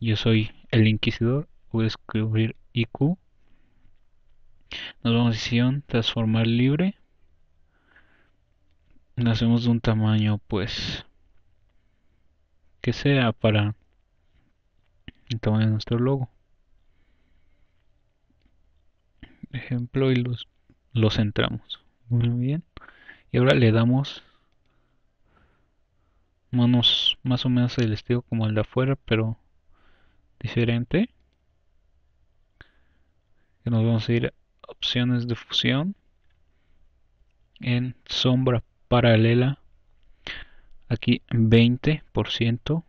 Yo soy el Inquisidor, voy a descubrir IQ. Nos vamos a transformar libre. Nacemos hacemos de un tamaño, pues, que sea para el tamaño de nuestro logo. Ejemplo, y los, los centramos. Muy bien. Y ahora le damos manos más o menos el estilo como el de afuera, pero diferente. Y nos vamos a ir a opciones de fusión. En sombra paralela. Aquí 20%.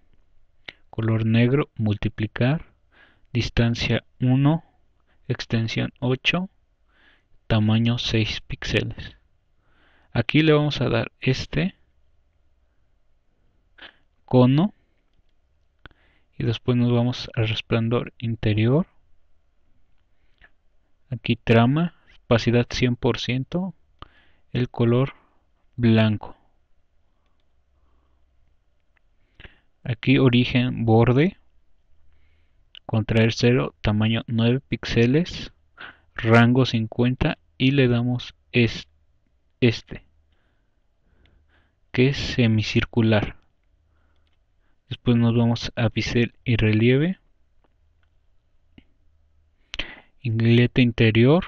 Color negro, multiplicar. Distancia 1. Extensión 8. Tamaño 6 píxeles. Aquí le vamos a dar este cono y después nos vamos al resplandor interior aquí trama opacidad 100% el color blanco aquí origen borde contraer 0 tamaño 9 píxeles rango 50 y le damos este que es semicircular Después nos vamos a bisel y relieve. Inglete interior,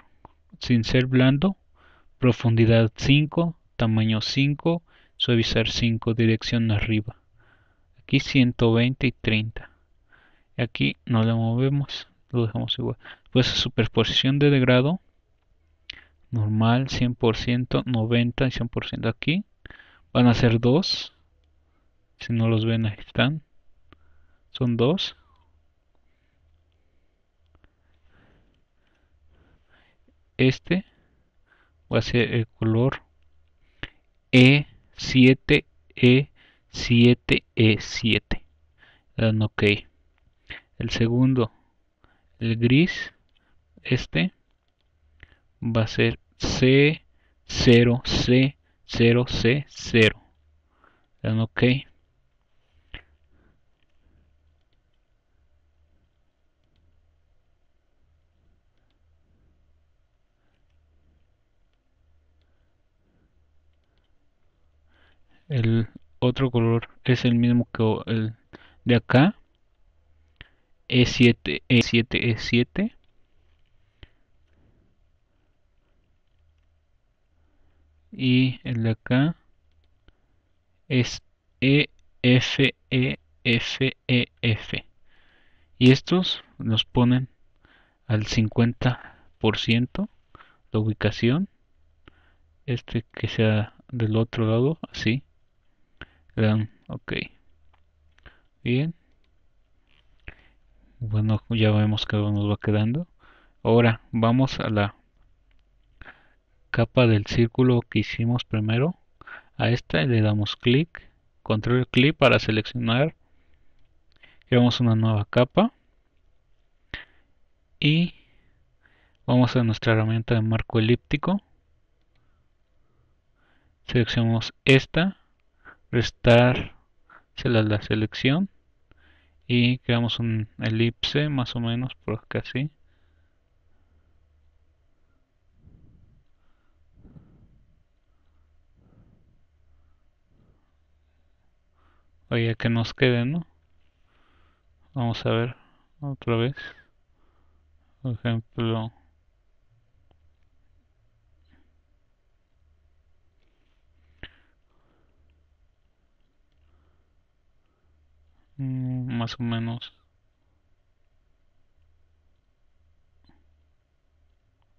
sin ser blando, profundidad 5, tamaño 5, suavizar 5, dirección arriba. Aquí 120 y 30. Aquí no lo movemos, lo dejamos igual. Pues superposición de degrado, normal 100%, 90 y 100% aquí. Van a ser 2 si no los ven, ahí están. Son dos. Este va a ser el color E7, E7, E7. Dan OK. El segundo, el gris, este, va a ser C0, C0, C0. Dan OK. el otro color es el mismo que el de acá E7 E7 E7 y el de acá es e, e, f e f y estos nos ponen al 50% la ubicación este que sea del otro lado así dan ok. Bien. Bueno, ya vemos que nos va quedando. Ahora vamos a la capa del círculo que hicimos primero. A esta le damos clic, control clic para seleccionar. Creamos una nueva capa. Y vamos a nuestra herramienta de marco elíptico. Seleccionamos esta restar a la selección y creamos un elipse más o menos por acá así oye que nos quede no vamos a ver otra vez por ejemplo más o menos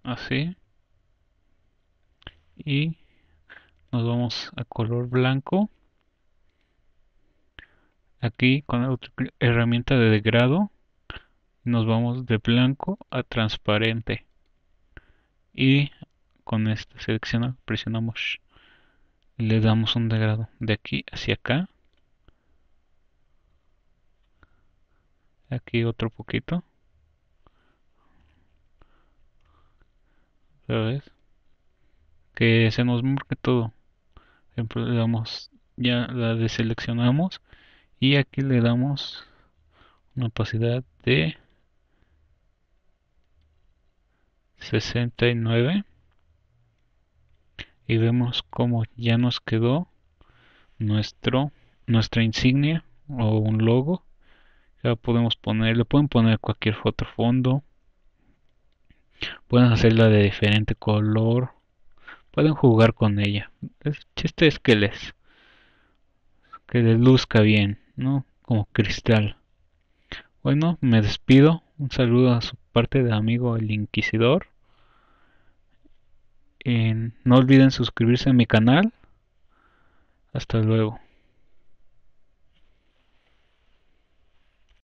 así y nos vamos a color blanco aquí con la herramienta de degrado nos vamos de blanco a transparente y con esta selección presionamos le damos un degrado de aquí hacia acá Aquí otro poquito. ¿Sabes? Que se nos marque todo. le damos, ya la deseleccionamos. Y aquí le damos una opacidad de 69 y vemos como ya nos quedó nuestro nuestra insignia o un logo ya podemos ponerle, pueden poner cualquier otro fondo. Pueden hacerla de diferente color. Pueden jugar con ella. El chiste es que les que les luzca bien, ¿no? Como cristal. Bueno, me despido. Un saludo a su parte de amigo el Inquisidor. no olviden suscribirse a mi canal. Hasta luego.